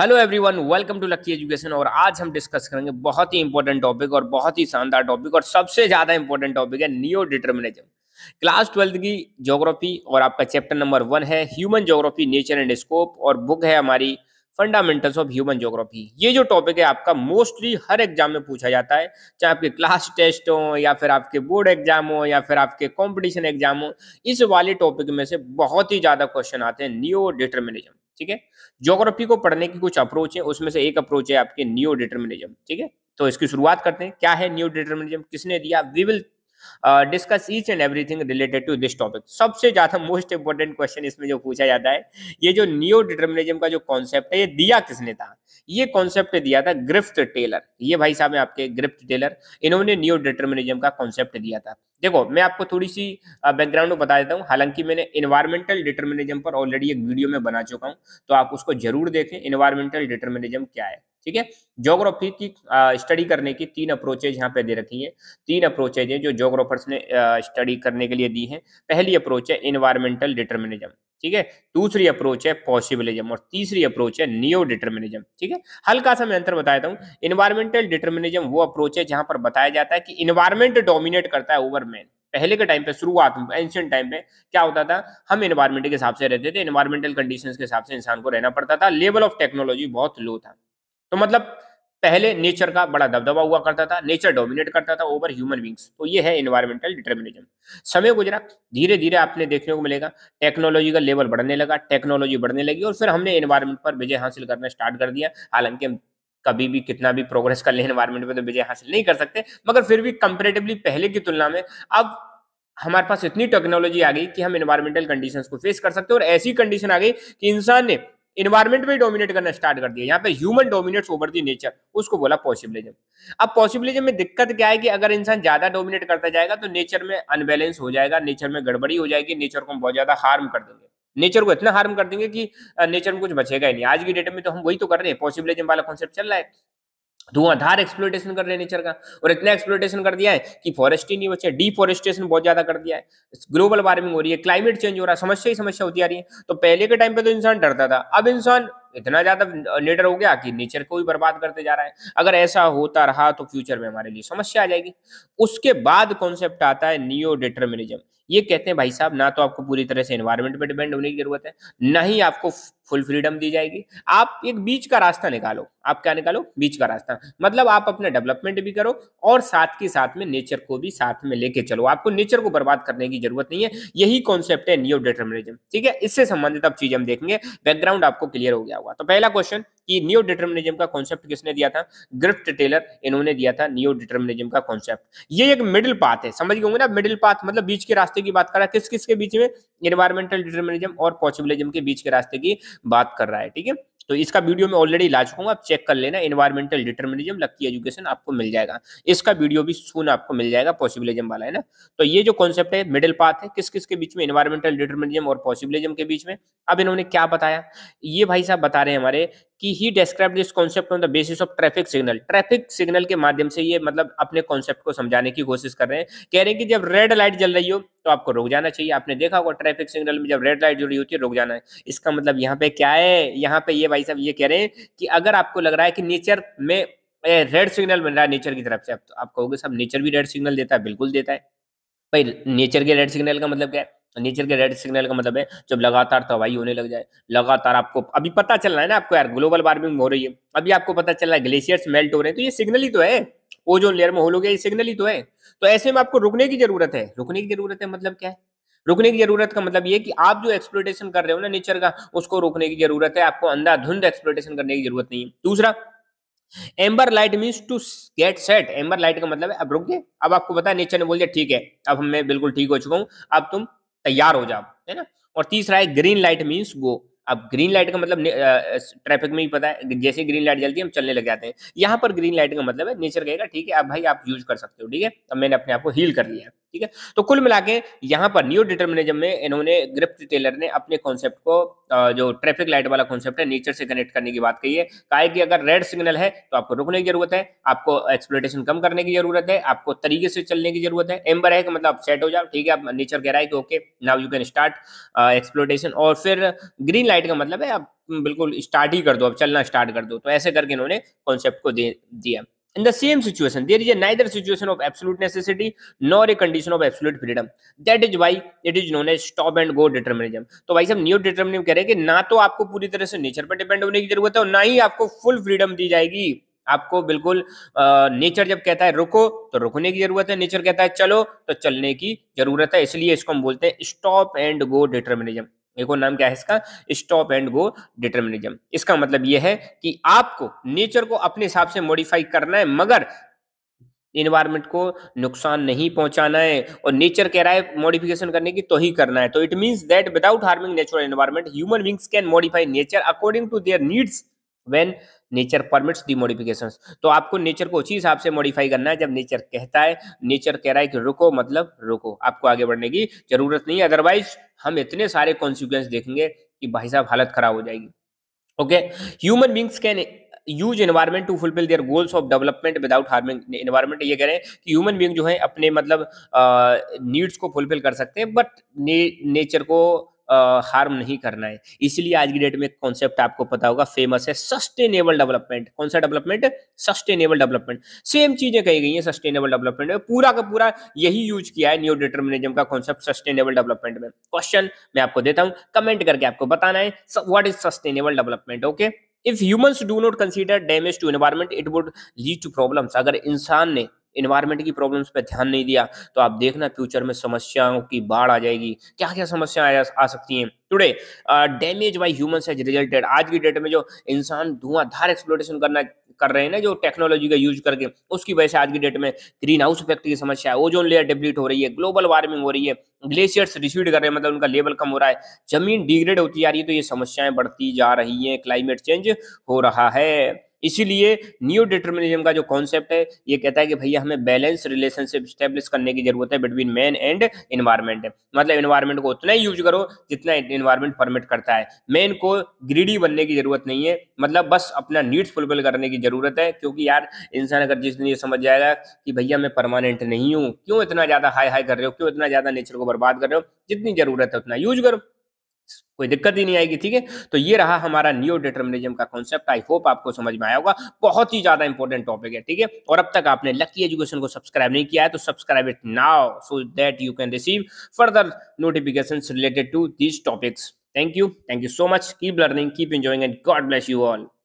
hello everyone welcome to Lucky Education और आज हम डिस्कस करेंगे बहुत ही इंपॉर्टेंट टॉपिक और बहुत ही शानदार टॉपिक और सबसे ज्यादा इंपॉर्टेंट टॉपिक है नियो डिटर्मिनिज्म क्लास ट्वेल्थ की ज्योग्राफी और आपका चैप्टर नंबर वन है human geography nature and scope और बुक है हमारी फंडामेंटल्स ऑफ ह्यूमन ज्योग्राफी ये जो टॉपिक है आपका मोस्टली हर एग्जाम में पूछा जाता है चाहे आपके क्लास टेस्ट हो या फिर आपके बोर्ड एग्जाम हो या फिर आपके कॉम्पिटिशन एग्जाम हो इस वाले टॉपिक में से बहुत ही ज्यादा क्वेश्चन आते हैं नियो डिटर्मिनिज्म ठीक है ज्योग्राफी को पढ़ने की कुछ अप्रोच है उसमें से एक अप्रोच है आपके न्यू डिटर्मिनिज्म ठीक है तो इसकी शुरुआत करते हैं क्या है न्यू डिटर्मिनिज्म किसने दिया we will discuss each and everything related to this topic सबसे ज्यादा मोस्ट इंपॉर्टेंट क्वेश्चन इसमें जो पूछा जाता है ये जो न्यू डिटर्मिनिज्म का जो कॉन्सेप्ट है ये दिया किसने था ये कॉन्सेप्ट दिया था ग्रिफ्ट टेलर ये भाई साहब है आपके ग्रिफ्ट टेलर इन्होंने न्यू डिटर्मिनिज्म का कॉन्सेप्ट दिया था देखो मैं आपको थोड़ी सी बैकग्राउंड में बता देता हूँ हालांकि मैंने इन्वायरमेंटल डिटर्मिनिज्म पर ऑलरेडी एक वीडियो में बना चुका हूँ तो आप उसको जरूर देखें इन्वायरमेंटल डिटर्मिनिज्म क्या है ठीक है जोग्राफी की स्टडी करने की तीन अप्रोचेज यहाँ पे दे रखी है तीन अप्रोचेज हैं जो जोग्राफर्स ने स्टडी करने के लिए दी है पहली अप्रोच है इन्वायरमेंटल डिटर्मिनिज्म ठीक है दूसरी अप्रोच है पॉसिबिलिज्म और तीसरी अप्रोच है नियो डिटर्मिनिज्म ठीक है हल्का सा मैं अंतर बताता हूँ इन्वायरमेंटल डिटर्मिनिज्म वो अप्रोच है जहां पर बताया जाता है कि इन्वायरमेंट डोमिनेट करता है ओवर मैन पहले के टाइम पे शुरुआत में एंशियंट टाइम पे क्या होता था हम इन्वायरमेंट के हिसाब से रहते थे इन्वायरमेंटल कंडीशन के हिसाब से इंसान को रहना पड़ता था लेवल ऑफ टेक्नोलॉजी बहुत लो था तो मतलब पहले नेचर का बड़ा दबदबा हुआ करता था नेचर डोमिनेट करता था ओवर ह्यूमन बींग्स तो ये है इन्वायरमेंटल डिटर्मिनिज्म समय गुजरा धीरे धीरे आपने देखने को मिलेगा टेक्नोलॉजी का लेवल बढ़ने लगा टेक्नोलॉजी बढ़ने लगी और फिर हमने इन्वायरमेंट पर विजय हासिल करना स्टार्ट कर दिया हालांकि हम कभी भी कितना भी प्रोग्रेस कर ले इन्वायरमेंट में तो विजय हासिल नहीं कर सकते मगर फिर भी कंपेरेटिवली पहले की तुलना में अब हमारे पास इतनी टेक्नोलॉजी आ गई कि हम इन्वायरमेंटल कंडीशंस को फेस कर सकते हैं और ऐसी कंडीशन आ गई कि इंसान ने इन्वायरमेंट भी डोमिनेट करना स्टार्ट कर दिया यहाँ पे human dominates over the nature उसको बोला पॉसिबिलिज्म अब पॉसिबिलिज्म में दिक्कत क्या है कि अगर इंसान ज्यादा डोमिनेट करता जाएगा तो नेचर में अनबैलेंस हो जाएगा नेचर में गड़बड़ी हो जाएगी नेचर को हम बहुत ज्यादा हार्म कर देंगे नेचर को इतना हार्म कर देंगे कि नेचर में कुछ बचेगा ही नहीं आज की डेट में तो हम वही तो कर रहे हैं पॉसिबिलिज्म वाला कॉन्सेप्ट चल रहा है धुआंधार एक्सप्लोटेशन कर रहे हैं नेचर का और इतना एक्सप्लोटेशन कर दिया है कि फॉरेस्ट ही नहीं बचे डिफॉरेस्टेशन बहुत ज्यादा कर दिया है ग्लोबल वार्मिंग हो रही है क्लाइमेट चेंज हो रहा है समस्या ही समस्या होती आ रही है तो पहले के टाइम पे तो इंसान डरता था अब इंसान इतना ज्यादा निडर हो गया कि नेचर को भी बर्बाद करते जा रहा है अगर ऐसा होता रहा तो फ्यूचर में हमारे लिए समस्या आ जाएगी उसके बाद कॉन्सेप्ट आता है नियो डिटर्मिनिज्म ये कहते हैं भाई साहब ना तो आपको पूरी तरह से एनवायरमेंट पे डिपेंड होने की जरूरत है ना ही आपको फुल फ्रीडम दी जाएगी आप एक बीच का रास्ता निकालो आप क्या निकालो बीच का रास्ता मतलब आप अपना डेवलपमेंट भी करो और साथ के साथ में नेचर को भी साथ में लेके चलो आपको नेचर को बर्बाद करने की जरूरत नहीं है यही कॉन्सेप्ट है न्यू डिटर्मिनिज्म ठीक है इससे संबंधित अब चीज हम देखेंगे बैकग्राउंड आपको क्लियर हो गया होगा तो पहला क्वेश्चन कि न्यू डिटर्मिनिज्म का कॉन्सेप्ट किसने दिया था ग्रिफ्ट टेलर इन्होंने दिया था न्यू डिटर्मिनिज्म का कॉन्सेप्ट ये एक मिडिल पाथ है समझ गए ना मिडिल पाथ मतलब बीच के रास्ते की बात कर रहा है किस किस के बीच में इन्वायरमेंटल डिटर्मिनिज्म और पॉसिबिलिज्म के बीच के रास्ते की बात कर रहा है ठीक है तो इसका वीडियो मैं ऑलरेडी ला चुका हूँ आप चेक कर लेना इन्वायरमेंटल डिटर्मिनिज्म लगती एजुकेशन आपको मिल जाएगा इसका वीडियो भी सुन आपको मिल जाएगा पॉसिबिलिज्म वाला है ना तो ये जो कॉन्सेप्ट है मिडिल पाथ है किस किस के बीच में इन्वायरमेंटल डिटर्मिनिज्म और पॉसिबिलिज्म के बीच में अब इन्होंने क्या बताया ये भाई साहब बता रहे हैं हमारे कि he describe this concept on the basis of traffic signal traffic signal के माध्यम से ये मतलब अपने कॉन्सेप्ट को समझाने की कोशिश कर रहे हैं कह रहे हैं कि जब रेड लाइट जल रही हो तो आपको रुक जाना चाहिए आपने देखा होगा ट्रैफिक सिग्नल में जब रेड लाइट जुड़ी होती है रुक जाना है इसका मतलब यहाँ पे क्या है यहाँ पे ये भाई साहब ये कह रहे हैं कि अगर आपको लग रहा है कि नेचर में रेड सिग्नल बन रहा है नेचर की तरफ से आप तो आप कहोगे सब नेचर भी रेड सिग्नल देता है बिल्कुल देता है भाई नेचर के रेड सिग्नल का मतलब क्या है नेचर के रेड सिग्नल का मतलब है जब लगातार तबाही होने लग जाए लगातार आपको अभी पता चल रहा है ना आपको यार ग्लोबल वार्मिंग हो रही है अभी आपको पता चल रहा है ग्लेशियर्स मेल्ट हो रहे हैं तो ये सिग्नल ही तो है ओजोन लेयर में हो ये सिग्नल ही तो है तो ऐसे में आपको रुकने की जरूरत है रुकने की जरूरत है मतलब क्या है रुकने की जरूरत का मतलब ये कि आप जो एक्सप्लोटेशन कर रहे हो ना नेचर का उसको रोकने की जरूरत है आपको अंधाधुंध एक्सप्लोटेशन करने की जरूरत नहीं है दूसरा amber light means to get set amber light का मतलब है अब रुक गए अब आपको पता है नेचर ने बोल दिया ठीक है अब मैं बिल्कुल ठीक हो चुका हूँ अब तुम तैयार हो जाओ है ना और तीसरा है ग्रीन लाइट मीन्स गो अब ग्रीन लाइट का मतलब ट्रैफिक में ही पता है जैसे ग्रीन लाइट जलती है हम चलने लग जाते हैं यहाँ पर ग्रीन लाइट का मतलब है नेचर कहेगा ठीक है अब भाई आप यूज कर सकते हो ठीक है अब मैंने अपने आप को हील कर लिया ठीक है तो कुल मिला के यहाँ पर न्यू डिटर्मिनिज्म में इन्होंने ग्रिफ्ट टेलर ने अपने कॉन्सेप्ट को जो ट्रैफिक लाइट वाला कॉन्सेप्ट है नेचर से कनेक्ट करने की बात कही है कहा कि अगर रेड सिग्नल है तो आपको रुकने की जरूरत है आपको एक्सप्लोटेशन कम करने की जरूरत है आपको तरीके से चलने की जरूरत है एम्बर है मतलब आप सेट हो जाओ ठीक है आप नेचर कह रहा है कि okay now you can start exploitation और फिर ग्रीन लाइट का मतलब है आप बिल्कुल स्टार्ट ही कर दो अब चलना स्टार्ट कर दो तो ऐसे करके इन्होंने कॉन्सेप्ट को दे दिया in the same situation there is a neither situation of absolute necessity nor a condition of absolute freedom that is why it is known as stop and go determinism तो भाई साहब न्यू डिटर्मिनिज्म कह रहे हैं कि ना तो आपको पूरी तरह से नेचर पर डिपेंड होने की जरूरत है और ना ही आपको फुल फ्रीडम दी जाएगी आपको बिल्कुल नेचर जब कहता है रुको तो रुकने की जरूरत है नेचर कहता है चलो तो चलने की जरूरत है इसलिए इसको हम बोलते हैं स्टॉप एंड गो डिटर्मिनिज्म एक और नाम क्या है इसका स्टॉप एंड गो डिटर्मिनिज्म इसका मतलब यह है कि आपको नेचर को अपने हिसाब से मॉडिफाई करना है मगर इन्वायरमेंट को नुकसान नहीं पहुंचाना है और नेचर कह रहा है मॉडिफिकेशन करने की तो ही करना है तो it means that without harming natural environment human beings can modify nature according to their needs when nature permits the modification तो आपको नेचर को उसी हिसाब से मॉडिफाई करना है जब नेचर कहता है नेचर कह रहा है कि रुको मतलब रुको आपको आगे बढ़ने की जरूरत नहीं है अदरवाइज हम इतने सारे कॉन्सिक्वेंस देखेंगे कि भाई साहब हालत खराब हो जाएगी okay human beings can use environment to fulfil their goals of development without harming environment ये कह रहे हैं कि ह्यूमन बींग जो है अपने मतलब नीड्स uh, को फुलफिल कर सकते हैं बट ने, नेचर को हार्म नहीं करना है इसलिए आज की डेट में कॉन्सेप्ट आपको पता होगा फेमस है सस्टेनेबल डेवलपमेंट कौन सा डेवलपमेंट सस्टेनेबल डेवलपमेंट सेम चीजें कही गई हैं सस्टेनेबल डेवलपमेंट में पूरा का पूरा यही यूज किया है न्यू डिटर्मिनिज्म का कॉन्सेप्ट सस्टेनेबल डेवलपमेंट में क्वेश्चन मैं आपको देता हूं कमेंट करके आपको बताना है what is sustainable development okay if human do not consider damage to environment it would lead to problem अगर इंसान ने इन्वायरमेंट की प्रॉब्लम्स पर ध्यान नहीं दिया तो आप देखना फ्यूचर में समस्याओं की बाढ़ आ जाएगी क्या क्या समस्याएं आ सकती हैं today damage by human has resulted आज की डेट में जो इंसान धुआंधार एक्सप्लोटेशन करना कर रहे हैं ना जो टेक्नोलॉजी का यूज करके उसकी वजह से आज की डेट में ग्रीन हाउस इफेक्ट की समस्या है ओजोन लेयर डिप्लीट हो रही है ग्लोबल वार्मिंग हो रही है ग्लेशियर्स रिसीड कर रहे हैं मतलब उनका लेवल कम हो रहा है जमीन डिग्रेड होती जा रही है तो ये समस्याएं बढ़ती जा रही हैं क्लाइमेट चेंज हो रहा है इसीलिए न्यू डिटर्मिनिज्म का जो कॉन्सेप्ट है ये कहता है कि भैया हमें बैलेंस रिलेशनशिप स्टेब्लिश करने की जरूरत है बिटवीन मैन एंड इन्वायरमेंट मतलब इन्वायरमेंट को उतना ही यूज करो जितना इन्वायरमेंट परमिट करता है मैन को ग्रीडी बनने की जरूरत नहीं है मतलब बस अपना नीड्स फुलफिल करने की जरूरत है क्योंकि यार इंसान अगर जिस दिन ये समझ जाएगा कि भैया मैं परमानेंट नहीं हूँ क्यों इतना ज्यादा हाई हाई कर रहे हो क्यों इतना ज्यादा नेचर को बर्बाद कर रहे हो जितनी जरूरत है उतना यूज करो कोई दिक्कत ही नहीं आएगी ठीक है तो ये रहा हमारा न्यू डिटर्मिनिज्म का कॉन्सेप्ट आई होप आपको समझ में आया होगा बहुत ही ज्यादा इंपॉर्टेंट टॉपिक है ठीक है और अब तक आपने लकी एजुकेशन को सब्सक्राइब नहीं किया है तो subscribe it now so that you can receive further notification related to these topics thank you thank you so much keep learning keep enjoying and God bless you all